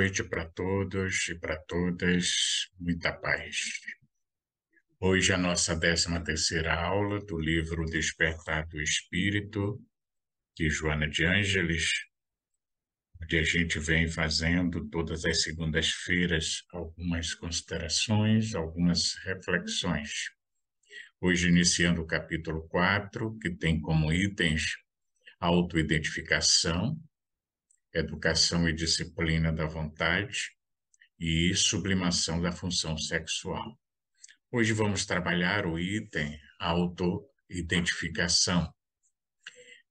noite para todos e para todas, muita paz. Hoje é a nossa 13 terceira aula do livro Despertar do Espírito, de Joana de Ângeles, onde a gente vem fazendo todas as segundas-feiras algumas considerações, algumas reflexões. Hoje iniciando o capítulo 4, que tem como itens a autoidentificação, educação e disciplina da vontade e sublimação da função sexual. Hoje vamos trabalhar o item autoidentificação.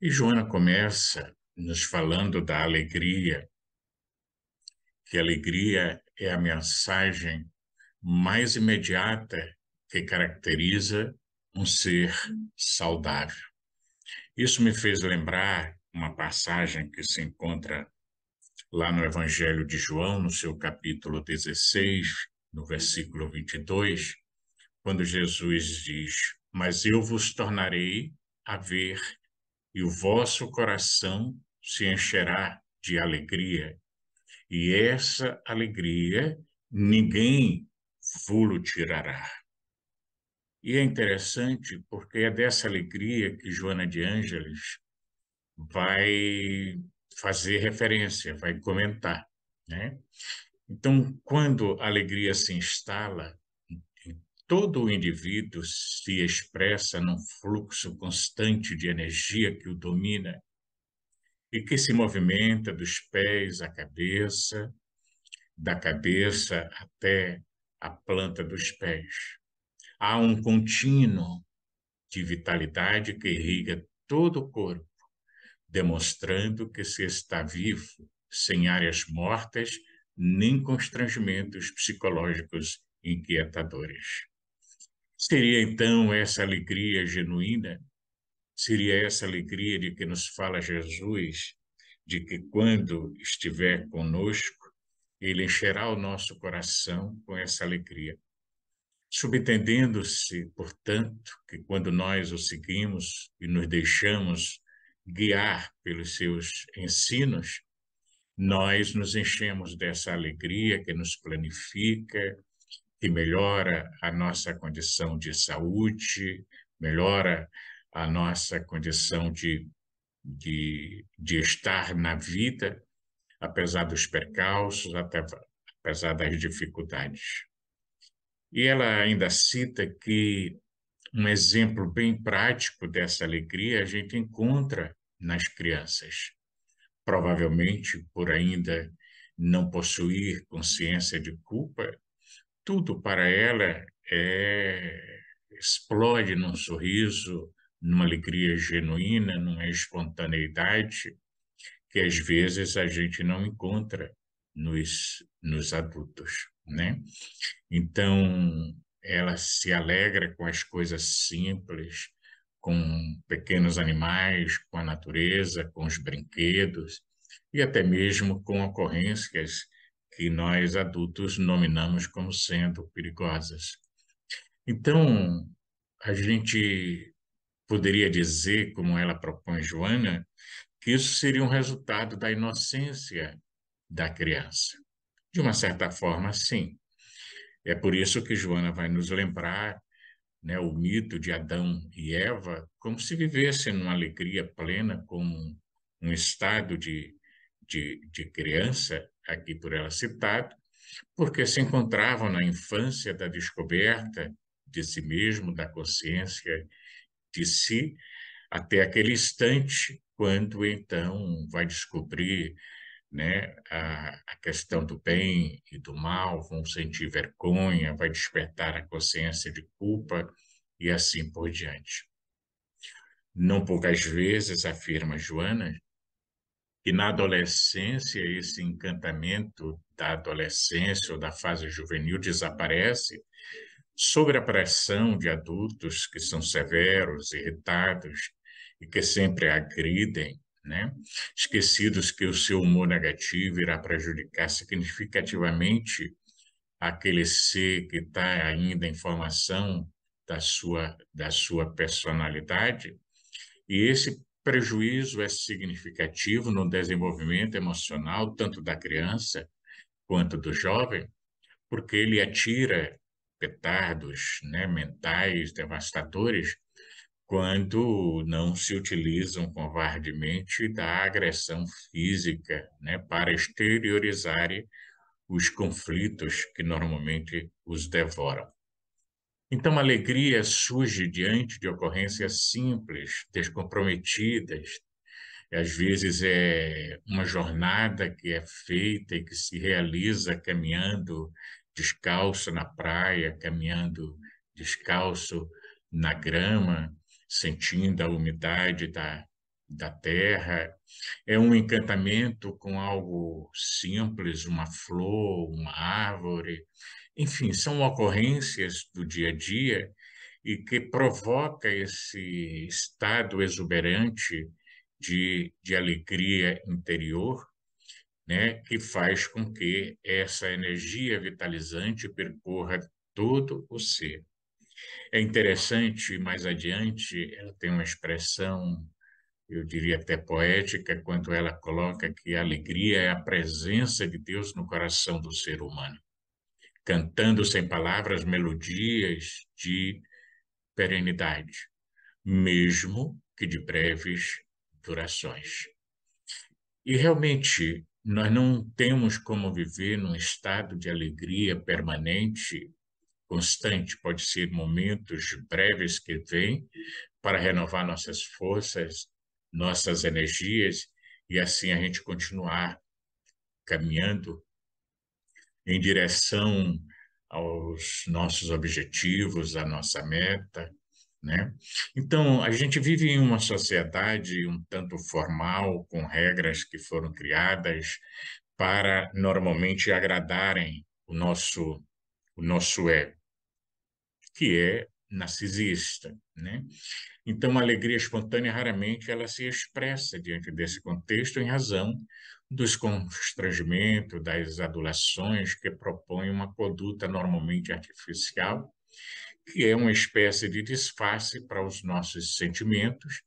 E Joana começa nos falando da alegria, que alegria é a mensagem mais imediata que caracteriza um ser saudável. Isso me fez lembrar uma passagem que se encontra lá no Evangelho de João, no seu capítulo 16, no versículo 22, quando Jesus diz: Mas eu vos tornarei a ver, e o vosso coração se encherá de alegria. E essa alegria ninguém vulo tirará. E é interessante porque é dessa alegria que Joana de Ângeles vai fazer referência, vai comentar. Né? Então, quando a alegria se instala, todo o indivíduo se expressa num fluxo constante de energia que o domina e que se movimenta dos pés à cabeça, da cabeça até a planta dos pés. Há um contínuo de vitalidade que irriga todo o corpo demonstrando que se está vivo, sem áreas mortas, nem constrangimentos psicológicos inquietadores. Seria então essa alegria genuína? Seria essa alegria de que nos fala Jesus, de que quando estiver conosco, ele encherá o nosso coração com essa alegria. Subentendendo-se, portanto, que quando nós o seguimos e nos deixamos guiar pelos seus ensinos, nós nos enchemos dessa alegria que nos planifica, que melhora a nossa condição de saúde, melhora a nossa condição de, de, de estar na vida, apesar dos percalços, até, apesar das dificuldades. E ela ainda cita que um exemplo bem prático dessa alegria a gente encontra nas crianças, provavelmente por ainda não possuir consciência de culpa, tudo para ela é, explode num sorriso, numa alegria genuína, numa espontaneidade que às vezes a gente não encontra nos, nos adultos, né? Então, ela se alegra com as coisas simples, com pequenos animais, com a natureza, com os brinquedos e até mesmo com ocorrências que nós adultos nominamos como sendo perigosas. Então, a gente poderia dizer, como ela propõe Joana, que isso seria um resultado da inocência da criança. De uma certa forma, sim. É por isso que Joana vai nos lembrar né, o mito de Adão e Eva como se vivessem numa alegria plena, como um estado de, de, de criança, aqui por ela citado, porque se encontravam na infância da descoberta de si mesmo, da consciência de si, até aquele instante, quando então vai descobrir né? A, a, questão do bem e do mal, vão sentir vergonha, vai despertar a consciência de culpa e assim por diante. Não poucas vezes afirma Joana que na adolescência esse encantamento da adolescência ou da fase juvenil desaparece sobre a pressão de adultos que são severos, irritados e que sempre agridem né? esquecidos que o seu humor negativo irá prejudicar significativamente aquele ser que está ainda em formação da sua, da sua personalidade, e esse prejuízo é significativo no desenvolvimento emocional, tanto da criança quanto do jovem, porque ele atira petardos né, mentais devastadores quando não se utilizam covardemente da agressão física né, para exteriorizar os conflitos que normalmente os devoram. Então, a alegria surge diante de ocorrências simples, descomprometidas. Às vezes é uma jornada que é feita e que se realiza caminhando descalço na praia, caminhando descalço na grama, sentindo a umidade da, da terra. É um encantamento com algo simples, uma flor, uma árvore. Enfim, são ocorrências do dia a dia e que provoca esse estado exuberante de, de alegria interior, né, que faz com que essa energia vitalizante percorra todo o ser. É interessante, mais adiante, ela tem uma expressão, eu diria até poética, quando ela coloca que a alegria é a presença de Deus no coração do ser humano, cantando sem palavras melodias de perenidade, mesmo que de breves durações. E realmente, nós não temos como viver num estado de alegria permanente constante, pode ser momentos breves que vêm para renovar nossas forças, nossas energias e assim a gente continuar caminhando em direção aos nossos objetivos, à nossa meta, né? Então, a gente vive em uma sociedade um tanto formal, com regras que foram criadas para normalmente agradarem o nosso o nosso ego que é narcisista, né? Então, a alegria espontânea raramente ela se expressa diante desse contexto em razão dos constrangimentos, das adulações que propõe uma conduta normalmente artificial, que é uma espécie de disfarce para os nossos sentimentos,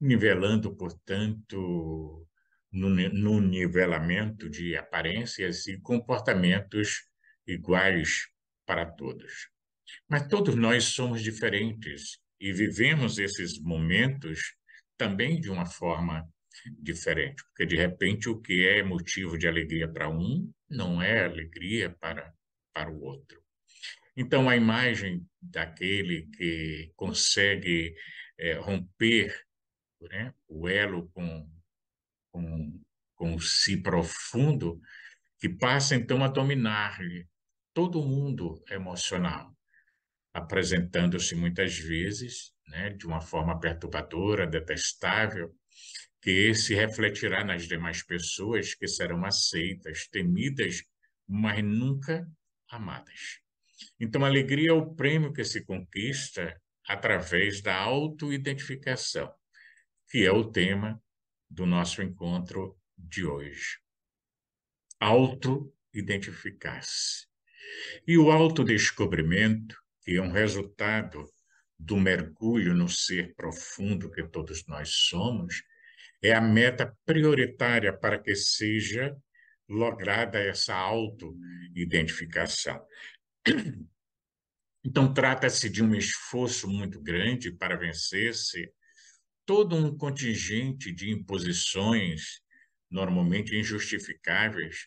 nivelando, portanto, no, no nivelamento de aparências e comportamentos iguais para todos. Mas todos nós somos diferentes e vivemos esses momentos também de uma forma diferente, porque de repente o que é motivo de alegria para um não é alegria para, para o outro. Então, a imagem daquele que consegue é, romper né, o elo com, com, com si profundo, que passa então a dominar todo o mundo é emocional apresentando-se muitas vezes né, de uma forma perturbadora, detestável, que se refletirá nas demais pessoas que serão aceitas, temidas, mas nunca amadas. Então, a alegria é o prêmio que se conquista através da autoidentificação, que é o tema do nosso encontro de hoje. identificar se E o autodescobrimento que é um resultado do mergulho no ser profundo que todos nós somos, é a meta prioritária para que seja lograda essa auto-identificação. Então, trata-se de um esforço muito grande para vencer-se todo um contingente de imposições, normalmente injustificáveis,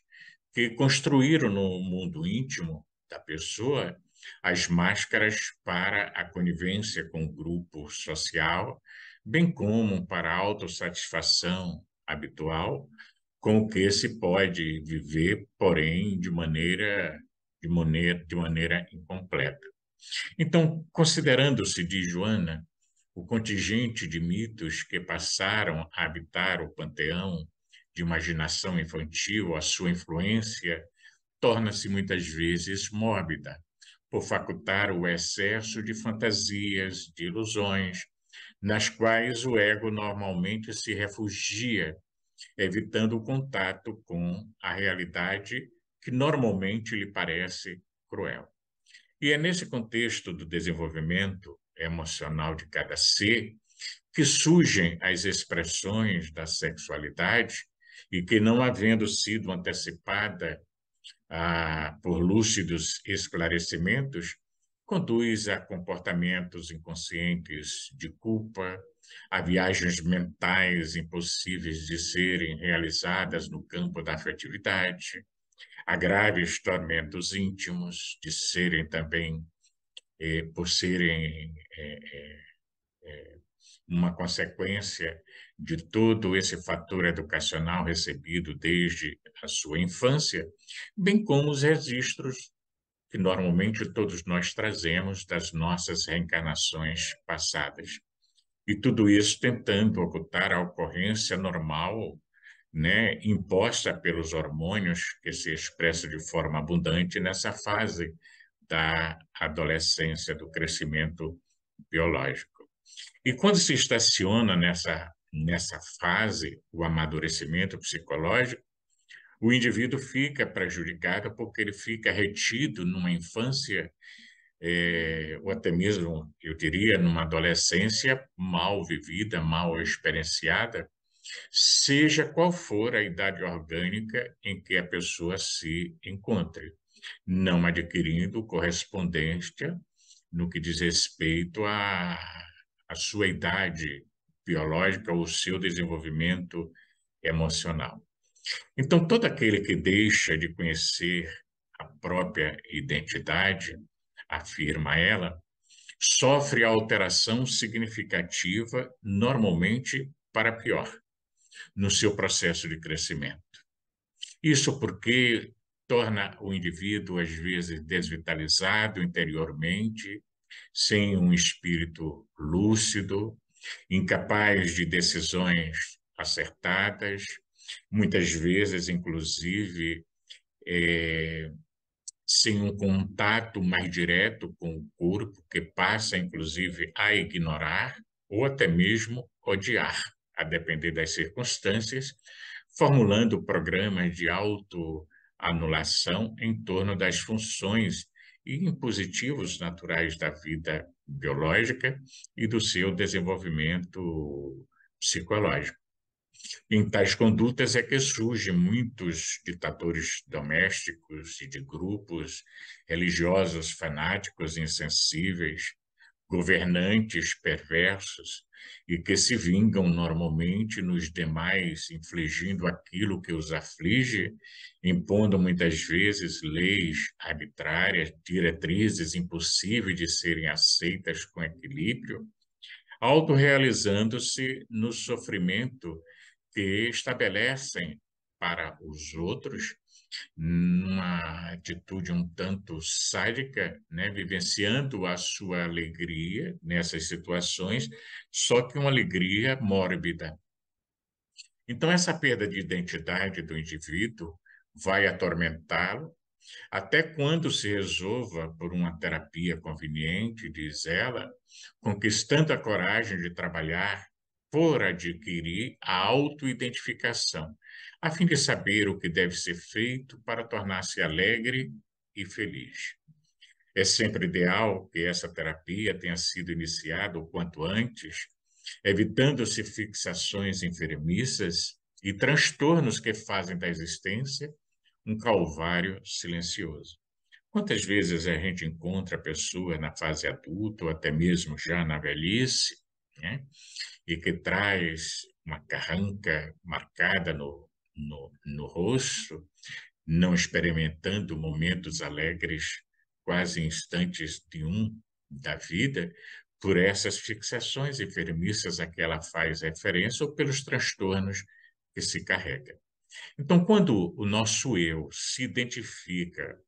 que construíram no mundo íntimo da pessoa as máscaras para a conivência com o grupo social, bem como para a autossatisfação habitual, com o que se pode viver, porém, de maneira, de maneira, de maneira incompleta. Então, considerando-se de Joana o contingente de mitos que passaram a habitar o panteão de imaginação infantil, a sua influência torna-se muitas vezes mórbida, por facultar o excesso de fantasias, de ilusões, nas quais o ego normalmente se refugia, evitando o contato com a realidade que normalmente lhe parece cruel. E é nesse contexto do desenvolvimento emocional de cada ser que surgem as expressões da sexualidade e que, não havendo sido antecipada por lúcidos esclarecimentos, conduz a comportamentos inconscientes de culpa, a viagens mentais impossíveis de serem realizadas no campo da afetividade, a graves tormentos íntimos de serem também, eh, por serem eh, eh, eh uma consequência de todo esse fator educacional recebido desde a sua infância, bem como os registros que normalmente todos nós trazemos das nossas reencarnações passadas. E tudo isso tentando ocultar a ocorrência normal, né, imposta pelos hormônios que se expressa de forma abundante nessa fase da adolescência, do crescimento biológico. E quando se estaciona nessa nessa fase, o amadurecimento psicológico, o indivíduo fica prejudicado porque ele fica retido numa infância, é, ou até mesmo, eu diria, numa adolescência mal vivida, mal experienciada, seja qual for a idade orgânica em que a pessoa se encontre, não adquirindo correspondência no que diz respeito à, à sua idade biológica ou seu desenvolvimento emocional. Então, todo aquele que deixa de conhecer a própria identidade, afirma ela, sofre alteração significativa, normalmente para pior, no seu processo de crescimento. Isso porque torna o indivíduo, às vezes, desvitalizado interiormente, sem um espírito lúcido, incapaz de decisões acertadas, muitas vezes, inclusive, é, sem um contato mais direto com o corpo, que passa, inclusive, a ignorar ou até mesmo odiar, a depender das circunstâncias, formulando programas de autoanulação em torno das funções e impositivos naturais da vida biológica e do seu desenvolvimento psicológico. Em tais condutas é que surgem muitos ditadores domésticos e de grupos religiosos fanáticos insensíveis governantes perversos e que se vingam normalmente nos demais, infligindo aquilo que os aflige, impondo muitas vezes leis arbitrárias, diretrizes impossíveis de serem aceitas com equilíbrio, autorrealizando-se no sofrimento que estabelecem para os outros numa atitude um tanto sádica, né, vivenciando a sua alegria nessas situações, só que uma alegria mórbida. Então, essa perda de identidade do indivíduo vai atormentá-lo até quando se resolva, por uma terapia conveniente, diz ela, conquistando a coragem de trabalhar por adquirir a autoidentificação, a fim de saber o que deve ser feito para tornar-se alegre e feliz. É sempre ideal que essa terapia tenha sido iniciada o quanto antes, evitando-se fixações enfermiças e transtornos que fazem da existência um calvário silencioso. Quantas vezes a gente encontra a pessoa na fase adulta ou até mesmo já na velhice, né? e que traz uma carranca marcada no no, no rosto, não experimentando momentos alegres, quase instantes de um da vida, por essas fixações enfermiças a que ela faz referência ou pelos transtornos que se carrega. Então, quando o nosso eu se identifica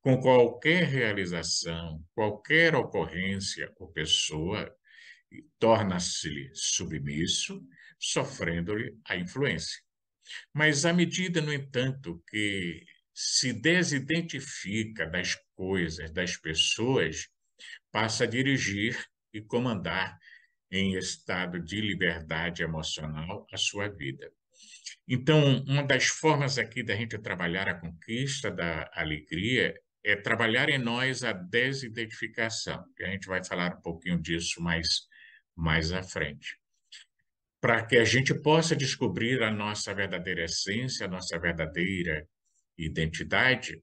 com qualquer realização, qualquer ocorrência ou pessoa, torna-se submisso, sofrendo-lhe a influência. Mas à medida, no entanto, que se desidentifica das coisas, das pessoas, passa a dirigir e comandar em estado de liberdade emocional a sua vida. Então, uma das formas aqui da gente trabalhar a conquista da alegria é trabalhar em nós a desidentificação, a gente vai falar um pouquinho disso mais, mais à frente para que a gente possa descobrir a nossa verdadeira essência, a nossa verdadeira identidade,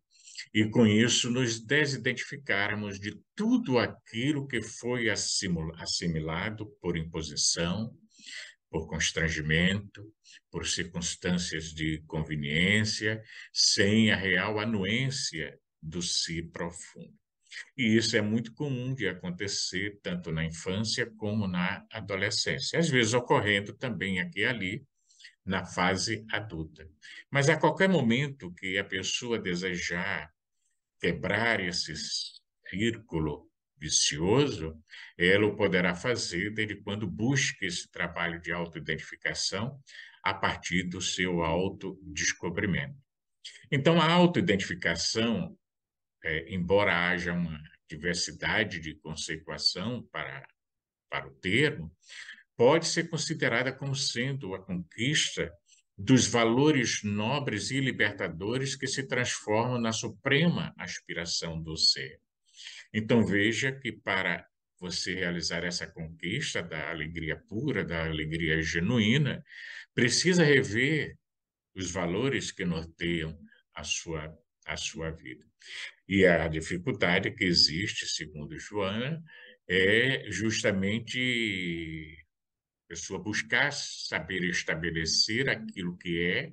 e com isso nos desidentificarmos de tudo aquilo que foi assimilado por imposição, por constrangimento, por circunstâncias de conveniência, sem a real anuência do si profundo. E isso é muito comum de acontecer tanto na infância como na adolescência, às vezes ocorrendo também aqui e ali na fase adulta. Mas a qualquer momento que a pessoa desejar quebrar esse círculo vicioso, ela o poderá fazer desde quando busca esse trabalho de autoidentificação a partir do seu autodescobrimento. Então, a autoidentificação é, embora haja uma diversidade de conceituação para, para o termo, pode ser considerada como sendo a conquista dos valores nobres e libertadores que se transformam na suprema aspiração do ser. Então veja que para você realizar essa conquista da alegria pura, da alegria genuína, precisa rever os valores que norteiam a sua a sua vida. E a dificuldade que existe, segundo Joana, é justamente a pessoa buscar saber estabelecer aquilo que é,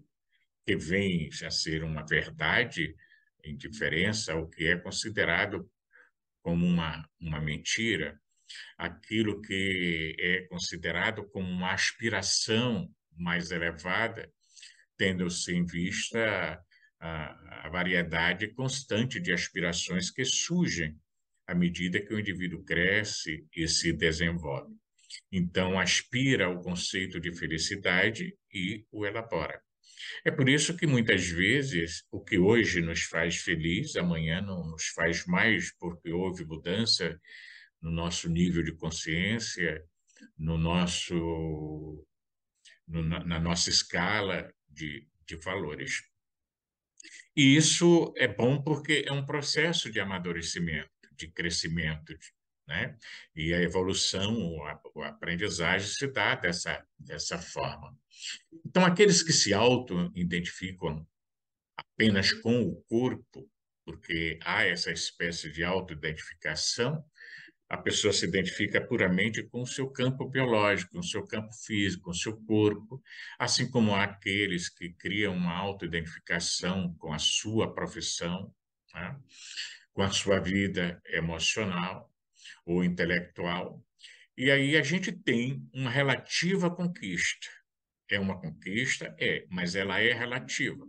que vem a ser uma verdade, em diferença ao que é considerado como uma, uma mentira, aquilo que é considerado como uma aspiração mais elevada, tendo-se em vista a, a variedade constante de aspirações que surgem à medida que o indivíduo cresce e se desenvolve. Então, aspira ao conceito de felicidade e o elabora. É por isso que muitas vezes o que hoje nos faz feliz, amanhã não nos faz mais, porque houve mudança no nosso nível de consciência, no nosso, no, na nossa escala de, de valores. E isso é bom porque é um processo de amadurecimento, de crescimento, né? E a evolução, a, aprendizagem se dá dessa, dessa forma. Então, aqueles que se auto-identificam apenas com o corpo, porque há essa espécie de auto-identificação, a pessoa se identifica puramente com o seu campo biológico, com o seu campo físico, com o seu corpo, assim como há aqueles que criam uma autoidentificação com a sua profissão, né? com a sua vida emocional ou intelectual. E aí a gente tem uma relativa conquista. É uma conquista? É, mas ela é relativa,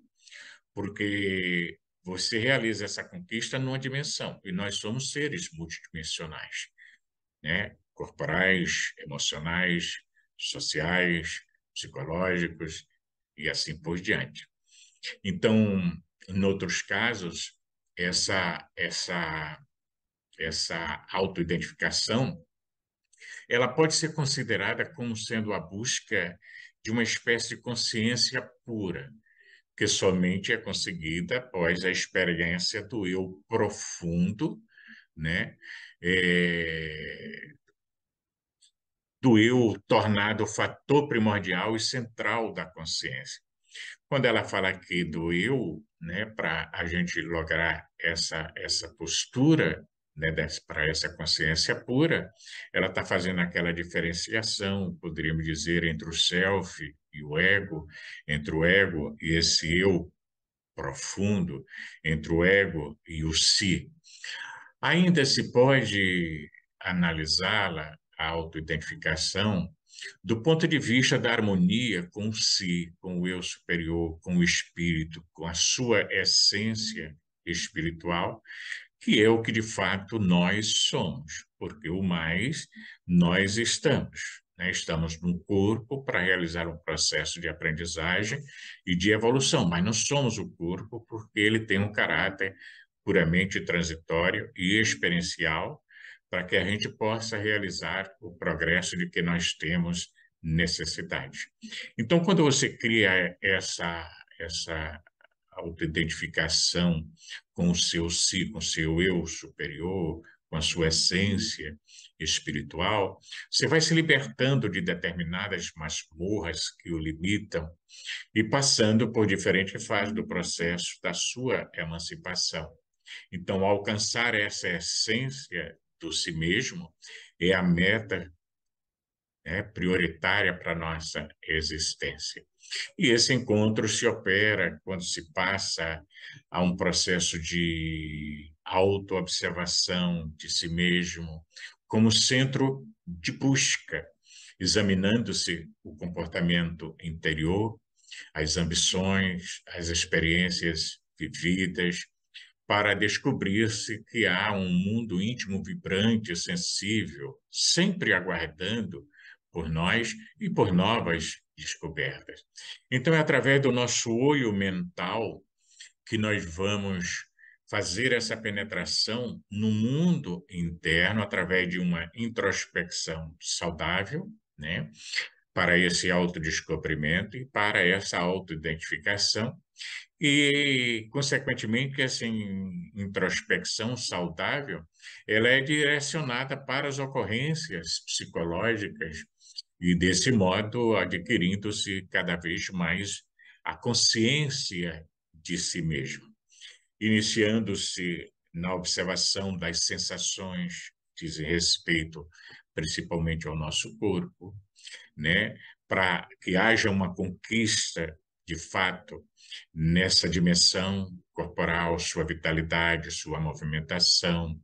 porque você realiza essa conquista numa dimensão, e nós somos seres multidimensionais, né? corporais, emocionais, sociais, psicológicos e assim por diante. Então, em outros casos, essa essa essa autoidentificação ela pode ser considerada como sendo a busca de uma espécie de consciência pura, que somente é conseguida após a experiência do eu profundo, né? É... do eu tornado fator primordial e central da consciência. Quando ela fala aqui do eu, né, para a gente lograr essa, essa postura, né, para essa consciência pura, ela está fazendo aquela diferenciação, poderíamos dizer, entre o self e o ego, entre o ego e esse eu profundo, entre o ego e o si. Ainda se pode analisá-la, a autoidentificação, do ponto de vista da harmonia com o si, com o eu superior, com o espírito, com a sua essência espiritual, que é o que de fato nós somos, porque o mais nós estamos. Né? Estamos no corpo para realizar um processo de aprendizagem e de evolução, mas não somos o corpo porque ele tem um caráter puramente transitório e experiencial para que a gente possa realizar o progresso de que nós temos necessidade. Então, quando você cria essa, essa autoidentificação com o seu si, com o seu eu superior, com a sua essência espiritual, você vai se libertando de determinadas masmorras que o limitam e passando por diferentes fases do processo da sua emancipação. Então, alcançar essa essência do si mesmo é a meta né, prioritária para a nossa existência. E esse encontro se opera quando se passa a um processo de autoobservação de si mesmo, como centro de busca, examinando-se o comportamento interior, as ambições, as experiências vividas, para descobrir-se que há um mundo íntimo vibrante, e sensível, sempre aguardando por nós e por novas descobertas. Então, é através do nosso olho mental que nós vamos fazer essa penetração no mundo interno através de uma introspecção saudável, né? Para esse autodescobrimento e para essa autoidentificação e, consequentemente, essa introspecção saudável ela é direcionada para as ocorrências psicológicas e, desse modo, adquirindo-se cada vez mais a consciência de si mesmo, iniciando-se na observação das sensações que dizem respeito principalmente ao nosso corpo, né? para que haja uma conquista de fato nessa dimensão corporal, sua vitalidade, sua movimentação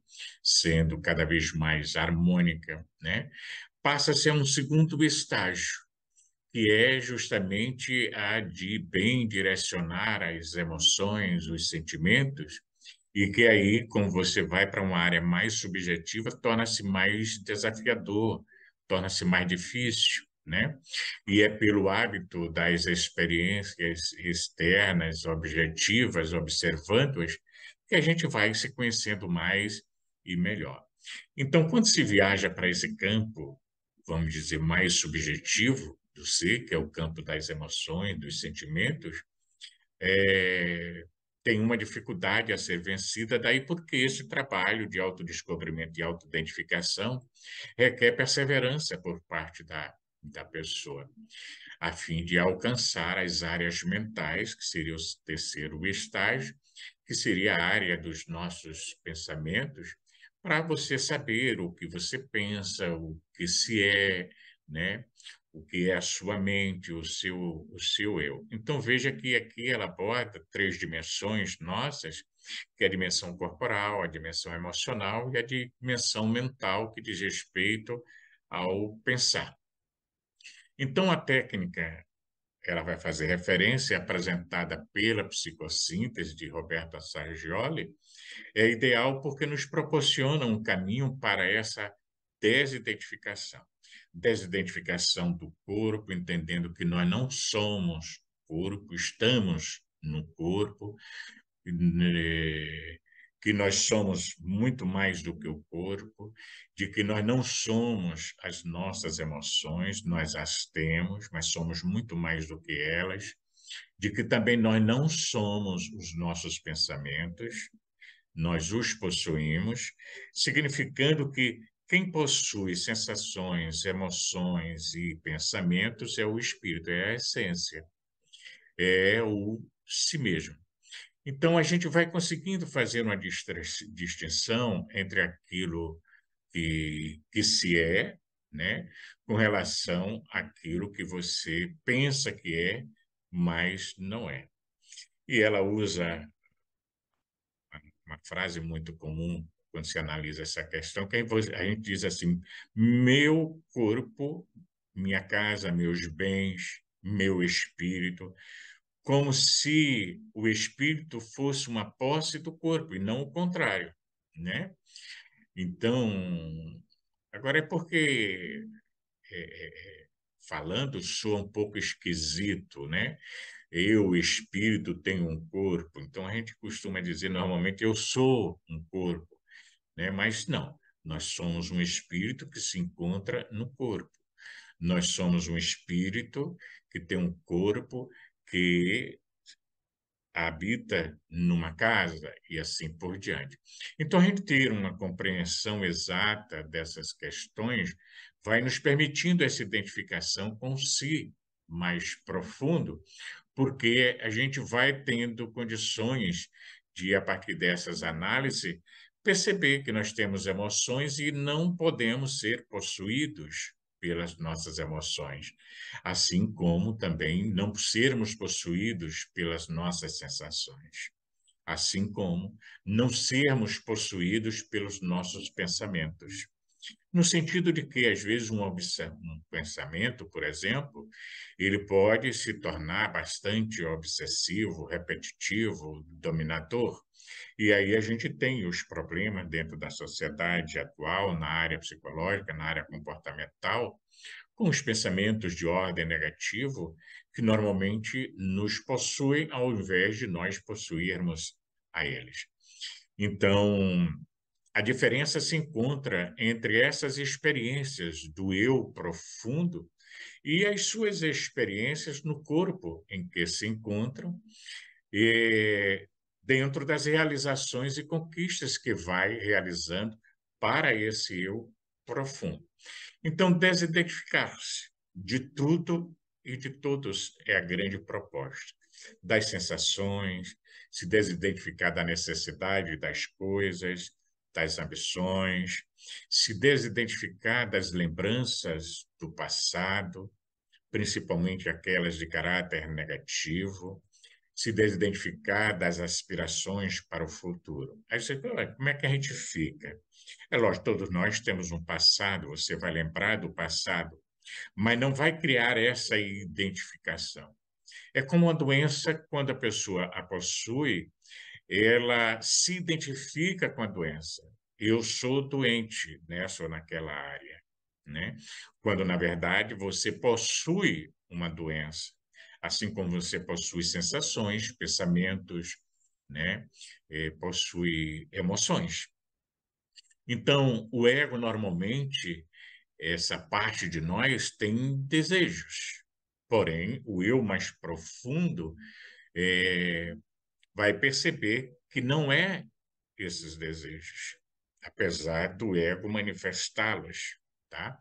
sendo cada vez mais harmônica, né? passa a ser um segundo estágio, que é justamente a de bem direcionar as emoções, os sentimentos, e que aí, como você vai para uma área mais subjetiva, torna-se mais desafiador, torna-se mais difícil, né? E é pelo hábito das experiências externas, objetivas, observando-as, que a gente vai se conhecendo mais e melhor. Então, quando se viaja para esse campo vamos dizer, mais subjetivo do ser, que é o campo das emoções, dos sentimentos, é, tem uma dificuldade a ser vencida, daí porque esse trabalho de autodescobrimento e identificação requer perseverança por parte da, da pessoa, a fim de alcançar as áreas mentais, que seria o terceiro estágio, que seria a área dos nossos pensamentos, para você saber o que você pensa, o que se é, né? o que é a sua mente, o seu, o seu eu. Então veja que aqui ela aborda três dimensões nossas, que é a dimensão corporal, a dimensão emocional e a dimensão mental que diz respeito ao pensar. Então a técnica ela vai fazer referência é apresentada pela psicossíntese de Roberta Sargioli, é ideal porque nos proporciona um caminho para essa desidentificação. Desidentificação do corpo, entendendo que nós não somos corpo, estamos no corpo, né, que nós somos muito mais do que o corpo, de que nós não somos as nossas emoções, nós as temos, mas somos muito mais do que elas, de que também nós não somos os nossos pensamentos, nós os possuímos, significando que quem possui sensações, emoções e pensamentos é o espírito, é a essência, é o si mesmo. Então, a gente vai conseguindo fazer uma distinção entre aquilo que, que se é, né, com relação àquilo que você pensa que é, mas não é. E ela usa uma frase muito comum quando se analisa essa questão, que a gente diz assim: meu corpo, minha casa, meus bens, meu espírito, como se o espírito fosse uma posse do corpo e não o contrário, né? Então, agora é porque é, é, é falando soa um pouco esquisito, né? Eu, espírito, tenho um corpo. Então a gente costuma dizer normalmente eu sou um corpo né? mas não, nós somos um espírito que se encontra no corpo. Nós somos um espírito que tem um corpo que habita numa casa e assim por diante. Então, a gente ter uma compreensão exata dessas questões vai nos permitindo essa identificação com si mais profundo, porque a gente vai tendo condições de, a partir dessas análises, perceber que nós temos emoções e não podemos ser possuídos pelas nossas emoções, assim como também não sermos possuídos pelas nossas sensações, assim como não sermos possuídos pelos nossos pensamentos. No sentido de que, às vezes, um, um pensamento, por exemplo, ele pode se tornar bastante obsessivo, repetitivo, dominador, e aí a gente tem os problemas dentro da sociedade atual, na área psicológica, na área comportamental, com os pensamentos de ordem negativo que normalmente nos possuem ao invés de nós possuirmos a eles. Então, a diferença se encontra entre essas experiências do eu profundo e as suas experiências no corpo em que se encontram, e dentro das realizações e conquistas que vai realizando para esse eu profundo. Então, desidentificar-se de tudo e de todos é a grande proposta. Das sensações, se desidentificar da necessidade das coisas, das ambições, se desidentificar das lembranças do passado, principalmente aquelas de caráter negativo, se desidentificar das aspirações para o futuro. Aí você fala, como é que a gente fica? É lógico, todos nós temos um passado, você vai lembrar do passado, mas não vai criar essa identificação. É como uma doença, quando a pessoa a possui, ela se identifica com a doença. Eu sou doente nessa né, ou naquela área. Né? Quando, na verdade, você possui uma doença assim como você possui sensações, pensamentos, né? É, possui emoções. Então, o ego normalmente, essa parte de nós tem desejos. Porém, o eu mais profundo é, vai perceber que não é esses desejos, apesar do ego manifestá-los, tá?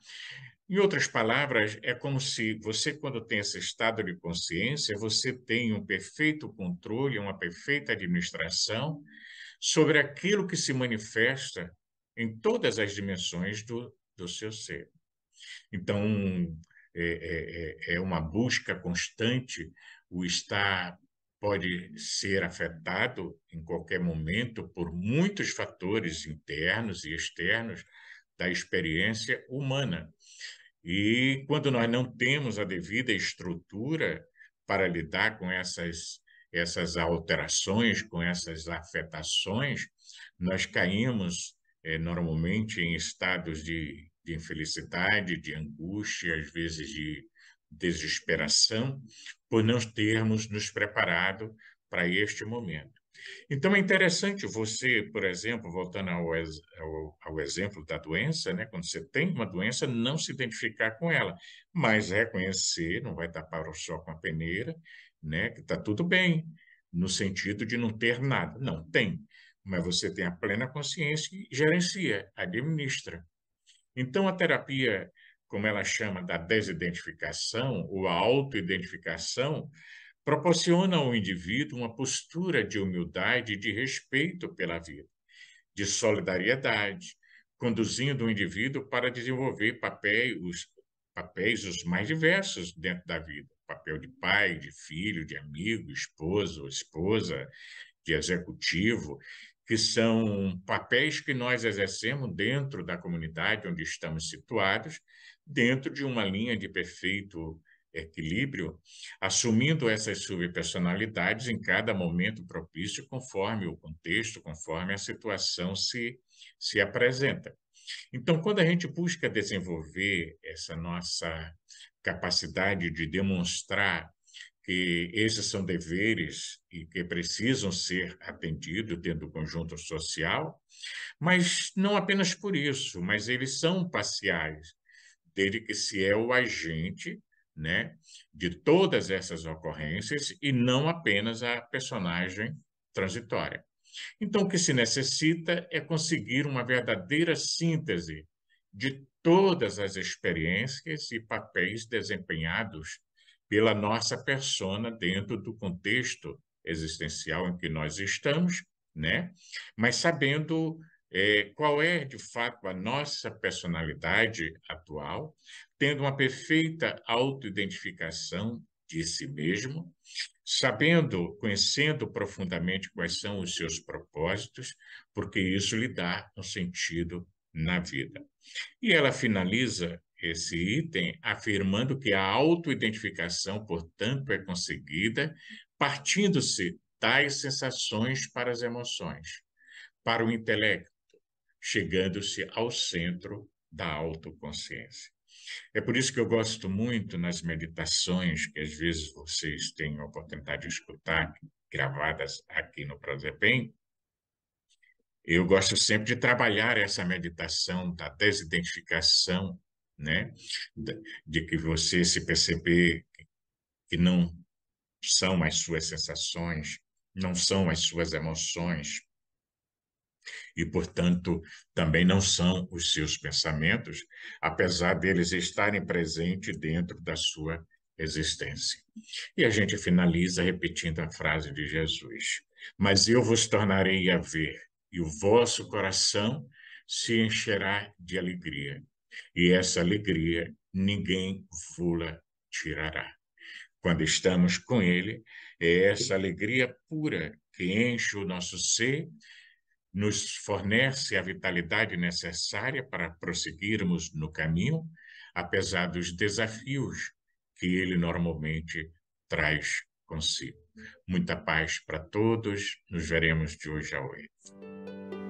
Em outras palavras, é como se você, quando tem esse estado de consciência, você tem um perfeito controle, uma perfeita administração sobre aquilo que se manifesta em todas as dimensões do, do seu ser. Então, é, é, é, é uma busca constante, o estar pode ser afetado em qualquer momento por muitos fatores internos e externos da experiência humana. E quando nós não temos a devida estrutura para lidar com essas, essas alterações, com essas afetações, nós caímos eh, normalmente em estados de, de infelicidade, de angústia, às vezes de desesperação, por não termos nos preparado para este momento. Então é interessante você, por exemplo, voltando ao, ao, ao, exemplo da doença, né? quando você tem uma doença, não se identificar com ela, mas reconhecer, não vai tapar o sol com a peneira, né? que está tudo bem, no sentido de não ter nada. Não, tem, mas você tem a plena consciência e gerencia, administra. Então a terapia, como ela chama, da desidentificação ou a autoidentificação, identificação proporciona ao indivíduo uma postura de humildade e de respeito pela vida, de solidariedade, conduzindo o indivíduo para desenvolver papéis, os, papéis os mais diversos dentro da vida: papel de pai, de filho, de amigo, esposo, esposa, de executivo, que são papéis que nós exercemos dentro da comunidade onde estamos situados, dentro de uma linha de perfeito equilíbrio, assumindo essas subpersonalidades em cada momento propício, conforme o contexto, conforme a situação se, se apresenta. Então, quando a gente busca desenvolver essa nossa capacidade de demonstrar que esses são deveres e que precisam ser atendidos dentro do conjunto social, mas não apenas por isso, mas eles são parciais, desde que se é o agente né, de todas essas ocorrências e não apenas a personagem transitória. Então, o que se necessita é conseguir uma verdadeira síntese de todas as experiências e papéis desempenhados pela nossa persona dentro do contexto existencial em que nós estamos, né? Mas sabendo é, qual é de fato a nossa personalidade atual, tendo uma perfeita autoidentificação de si mesmo, sabendo, conhecendo profundamente quais são os seus propósitos, porque isso lhe dá um sentido na vida. E ela finaliza esse item afirmando que a autoidentificação, portanto, é conseguida partindo-se tais sensações para as emoções, para o intelecto, chegando-se ao centro da autoconsciência. É por isso que eu gosto muito nas meditações que às vezes vocês têm a oportunidade de escutar, gravadas aqui no Prodepem. Eu gosto sempre de trabalhar essa meditação da desidentificação, né? De que você se perceber que não são as suas sensações, não são as suas emoções, e, portanto, também não são os seus pensamentos, apesar deles estarem presentes dentro da sua existência. E a gente finaliza repetindo a frase de Jesus: Mas eu vos tornarei a ver, e o vosso coração se encherá de alegria, e essa alegria ninguém vula tirará. Quando estamos com Ele, é essa alegria pura que enche o nosso ser nos fornece a vitalidade necessária para prosseguirmos no caminho, apesar dos desafios que ele normalmente traz consigo. Muita paz para todos, nos veremos de hoje a oito.